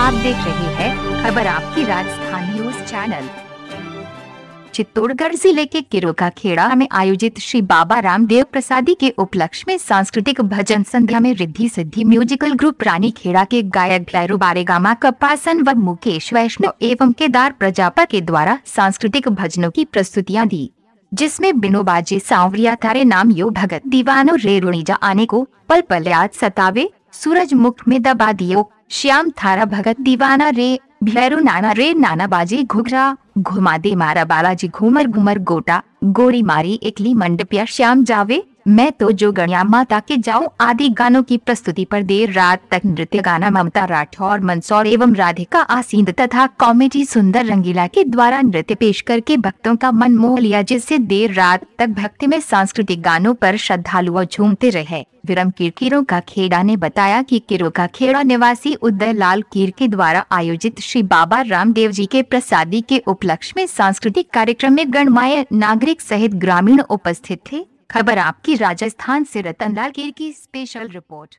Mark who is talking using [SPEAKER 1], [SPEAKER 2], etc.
[SPEAKER 1] आप देख रहे हैं खबर आपकी राजस्थान न्यूज चैनल चित्तौड़गढ़ जिले के किरोका खेड़ा में आयोजित श्री बाबा रामदेव प्रसादी के उपलक्ष्य में सांस्कृतिक भजन संध्या में रिद्धि सिद्धि म्यूजिकल ग्रुप रानी खेड़ा के गायक भैरू बारेगामा कपासन व मुकेश वैष्णव एवं केदार प्रजापा के द्वारा सांस्कृतिक भजनों की प्रस्तुतियाँ दी जिसमें बाजे सांवरिया तारे नाम यो भगत दीवानो रुणीजा आने को पल पल याद सतावे सूरज मुख में दबा दियो श्याम थारा भगत दीवाना रे भैरू नाना रे नाना बाजी घुघरा घुमा दे मारा बालाजी घूमर घूमर गोटा गोरी मारी इकली मंडपिया श्याम जावे मैं तो जो गणिया माता के जाऊं आदि गानों की प्रस्तुति पर देर रात तक नृत्य गाना ममता राठौर मंदसौर एवं राधिका आसिंद तथा कॉमेडी सुंदर रंगीला के द्वारा नृत्य पेश करके भक्तों का मन मोह लिया जिससे देर रात तक भक्ति में सांस्कृतिक गानों पर श्रद्धालु झूमते रहे विरम किरकिरों का खेड़ा ने बताया कि किरो का खेड़ा निवासी उदय लाल कीर के द्वारा आयोजित श्री बाबा रामदेव जी के प्रसादी के उपलक्ष्य में सांस्कृतिक कार्यक्रम में गणमाय नागरिक सहित ग्रामीण उपस्थित थे खबर आपकी राजस्थान से रतनलाल केर की स्पेशल रिपोर्ट